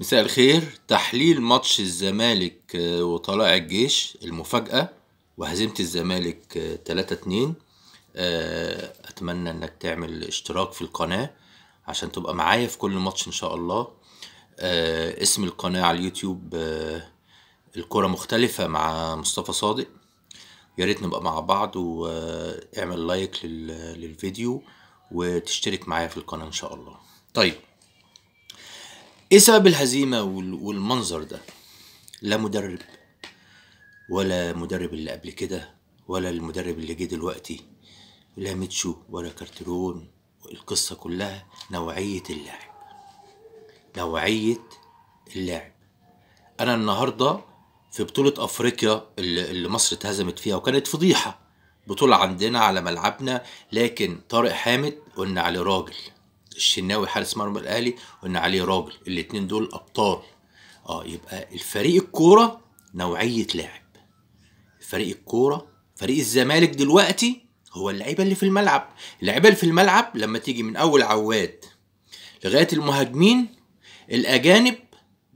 مساء الخير تحليل ماتش الزمالك آه، وطلائع الجيش المفاجأة وهزيمة الزمالك 3-2 آه، آه، أتمنى إنك تعمل اشتراك في القناة عشان تبقى معايا في كل ماتش إن شاء الله اسم القناة على اليوتيوب الكرة مختلفة مع مصطفى صادق يا ريت نبقى مع بعض واعمل لايك للفيديو وتشترك معايا في القناة إن شاء الله طيب ايه سبب الهزيمه والمنظر ده لا مدرب ولا المدرب اللي قبل كده ولا المدرب اللي جه دلوقتي لا ميتشو ولا كارترون القصة كلها نوعية اللاعب نوعية اللاعب أنا النهاردة في بطولة أفريقيا اللي مصر اتهزمت فيها وكانت فضيحة بطولة عندنا على ملعبنا لكن طارق حامد قلنا عليه راجل الشناوي حارس مرمى الاهلي وان عليه راجل الاثنين دول ابطال اه يبقى الفريق الكوره نوعيه لاعب فريق الكوره فريق الزمالك دلوقتي هو اللعيبه اللي في الملعب اللعيبه اللي في الملعب لما تيجي من اول عواد لغايه المهاجمين الاجانب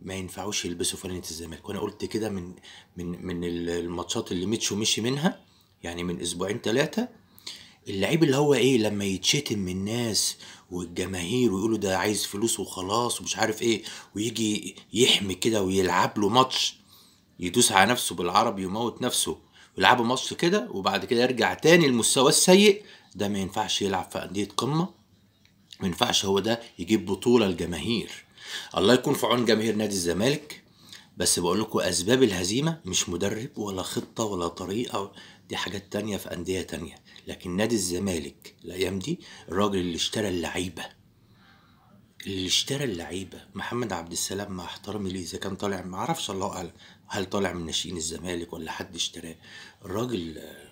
ما ينفعوش يلبسوا فانله الزمالك وانا قلت كده من من من الماتشات اللي ميتشو مشي منها يعني من اسبوعين ثلاثه اللعيب اللي هو ايه لما يتشتم من الناس والجماهير ويقولوا ده عايز فلوس وخلاص ومش عارف ايه ويجي يحمي كده ويلعب له ماتش يدوس على نفسه بالعربي يموت نفسه ويلعبوا ماتش كده وبعد كده يرجع تاني لمستواه السيء ده ما ينفعش يلعب في أندية قمة ما ينفعش هو ده يجيب بطولة الجماهير الله يكون في عون جماهير نادي الزمالك بس بقول لكم أسباب الهزيمة مش مدرب ولا خطة ولا طريقة دي حاجات تانية في أندية تانية لكن نادي الزمالك الأيام دي الراجل اللي اشترى اللعيبة اللي اشترى اللعيبة محمد عبد السلام مع احترامي ليه إذا كان طالع معرفش الله أعلم هل طالع من ناشئين الزمالك ولا حد اشتراه الراجل آه،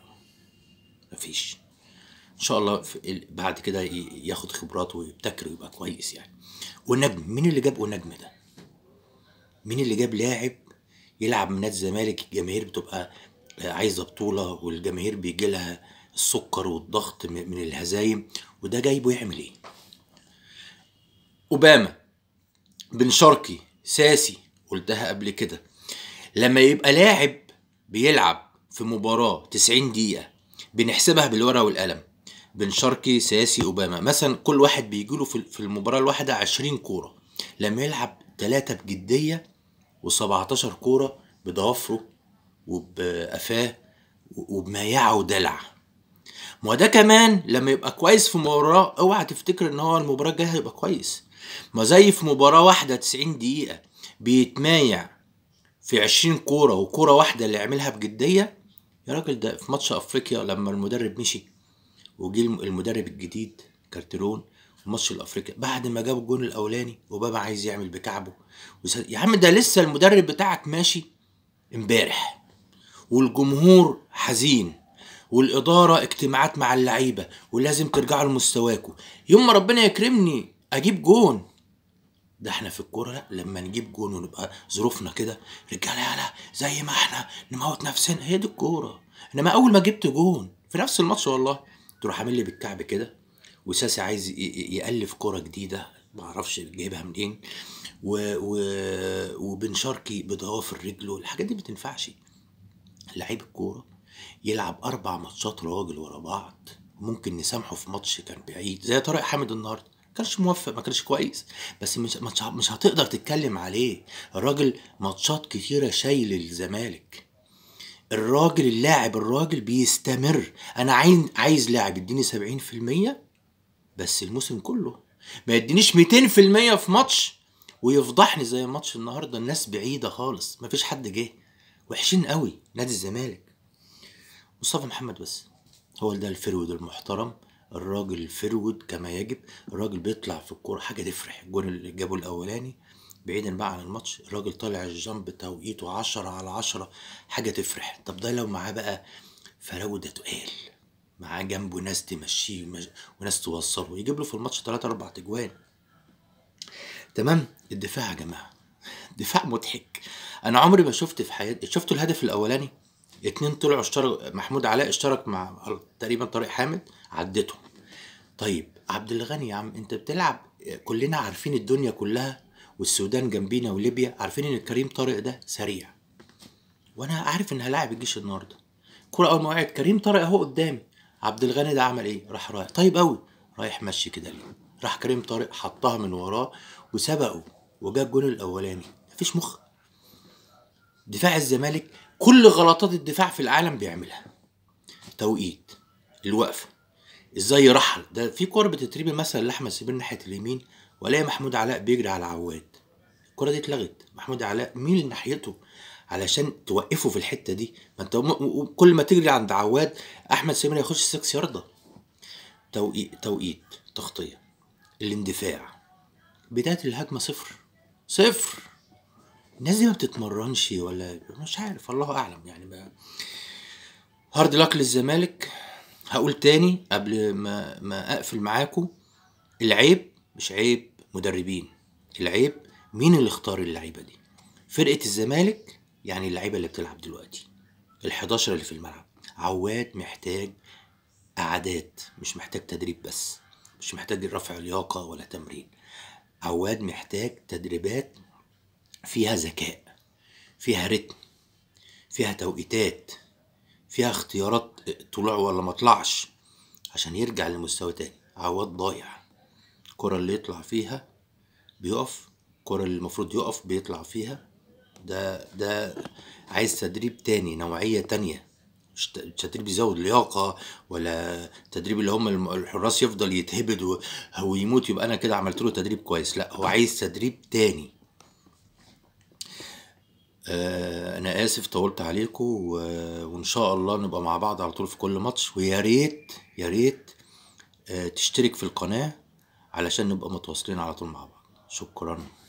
مفيش ان شاء الله بعد كده ياخد خبرات ويبتكر ويبقى كويس يعني ونجم مين اللي جاب ونجم ده مين اللي جاب لاعب يلعب من نادي الزمالك الجماهير بتبقى عايزه بطوله والجماهير بيجي لها السكر والضغط من الهزايم وده جايبه يعمل ايه؟ اوباما بن شرقي ساسي قلتها قبل كده لما يبقى لاعب بيلعب في مباراه 90 دقيقه بنحسبها بالورقه والقلم بن شرقي ساسي اوباما مثلا كل واحد بيجي له في المباراه الواحده 20 كوره لما يلعب ثلاثه بجديه و17 كوره بضوافره وبقفاه يعو ودلع ما هو ده كمان لما يبقى كويس في مباراه اوعى تفتكر ان هو المباراه الجايه هيبقى كويس ما زي في مباراه واحده 90 دقيقه بيتمايع في 20 كوره وكوره واحده اللي يعملها بجديه يا راجل ده في ماتش افريقيا لما المدرب مشي وجي المدرب الجديد كارترون ماتش الافريقيا بعد ما جاب الجون الاولاني وبابا عايز يعمل بكعبه يا عم ده لسه المدرب بتاعك ماشي امبارح والجمهور حزين والاداره اجتماعات مع اللعيبه ولازم ترجعوا لمستواكم يوم ما ربنا يكرمني اجيب جون ده احنا في الكوره لما نجيب جون ونبقى ظروفنا كده رجاله يلا زي ما احنا نموت نفسنا هي دي الكوره انما اول ما جبت جون في نفس الماتش والله تروح عامل لي بالكعب كده وساسي عايز يالف كوره جديده ما اعرفش جايبها منين و... و... وبن شرقي بضوافر رجله الحاجات دي ما تنفعش لعيب الكورة يلعب أربع ماتشات راجل ورا بعض ممكن نسامحه في ماتش كان بعيد زي طارق حامد النهارده ما كانش موفق ما كانش كويس بس مش مش هتقدر تتكلم عليه الراجل ماتشات كتيره شايل الزمالك الراجل اللاعب الراجل بيستمر انا عايز عايز لاعب يديني 70% بس الموسم كله ما يدينيش 200% في ماتش ويفضحني زي ماتش النهارده الناس بعيده خالص مفيش حد جه وحشين قوي نادي الزمالك مصطفى محمد بس هو ده الفرود المحترم الراجل الفرود كما يجب الراجل بيطلع في الكوره حاجه تفرح الجون اللي جابه الاولاني بعيدا بقى عن الماتش الراجل طالع الجنب توقيته عشرة على عشرة حاجة تفرح طب ده لو معاه بقى فروده تقال معاه جنبه ناس تمشيه وناس توصله يجيب له في الماتش 3 4 تجوان تمام الدفاع يا جماعة دفاع مضحك انا عمري ما شفت في حياتي شفتوا الهدف الاولاني اتنين طلعوا اشترك محمود علاء اشترك مع تقريبا طارق حامد عدته طيب عبد الغني يا عم انت بتلعب كلنا عارفين الدنيا كلها والسودان جنبينا وليبيا عارفين ان كريم طارق ده سريع وانا عارف ان هلاعب الجيش النهارده الكوره اول ما وقعت كريم طارق اهو قدامي عبد الغني ده عمل ايه راح رايح طيب قوي رايح مشي كده ليه راح كريم طارق حطها من وراه وسبقه وجاب الجون الاولاني مفيش مخ دفاع الزمالك كل غلطات الدفاع في العالم بيعملها توقيت الوقفه ازاي يرحل ده في كوره بتترمي مثلا لاحمد سيبين ناحيه اليمين والاقي محمود علاء بيجري على عواد الكره دي اتلغت محمود علاء ميل ناحيته علشان توقفه في الحته دي ما انت كل ما تجري عند عواد احمد سمير يخش 6 يارده توقيت توقيت تغطيه الاندفاع بدايه الهجمه صفر صفر الناس دي ما بتتمرنش ولا مش عارف الله اعلم يعني بقى هارد لك للزمالك هقول تاني قبل ما ما اقفل معاكم العيب مش عيب مدربين العيب مين اللي اختار اللعيبه دي فرقه الزمالك يعني اللعيبه اللي بتلعب دلوقتي ال11 اللي في الملعب عواد محتاج قعدات مش محتاج تدريب بس مش محتاج رفع لياقه ولا تمرين عواد محتاج تدريبات فيها ذكاء فيها رتم فيها توقيتات فيها اختيارات طلوع ولا ما طلعش عشان يرجع لمستوى تاني عواد ضايع الكرة اللي يطلع فيها بيقف الكرة اللي المفروض يقف بيطلع فيها ده ده عايز تدريب تاني نوعية تانية مش تدريب يزود لياقة ولا تدريب اللي هم الحراس يفضل يتهبد ويموت يبقى أنا كده عملت له تدريب كويس لا هو عايز تدريب تاني آه، انا اسف طولت عليكم وان شاء الله نبقى مع بعض على طول في كل ماتش ويا ريت يا ريت آه، تشترك في القناه علشان نبقى متواصلين على طول مع بعض شكرا